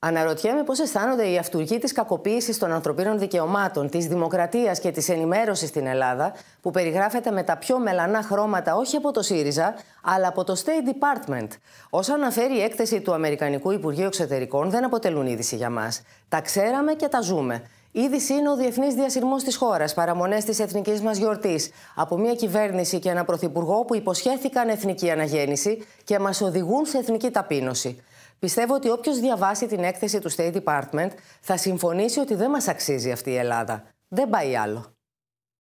Αναρωτιέμαι πώς αισθάνονται οι αυτούργοι της κακοποίησης των ανθρωπίνων δικαιωμάτων, της δημοκρατίας και της ενημέρωσης στην Ελλάδα, που περιγράφεται με τα πιο μελανά χρώματα όχι από το ΣΥΡΙΖΑ, αλλά από το State Department. Όσα αναφέρει η έκθεση του Αμερικανικού Υπουργείου Εξωτερικών δεν αποτελούν είδηση για μας. Τα ξέραμε και τα ζούμε. Είδηση είναι ο διεθνής διασυρμός της χώρας, παραμονές της εθνικής μας γιορτής, από μια κυβέρνηση και ένα πρωθυπουργό που υποσχέθηκαν εθνική αναγέννηση και μας οδηγούν σε εθνική ταπείνωση. Πιστεύω ότι όποιος διαβάσει την έκθεση του State Department θα συμφωνήσει ότι δεν μας αξίζει αυτή η Ελλάδα. Δεν πάει άλλο.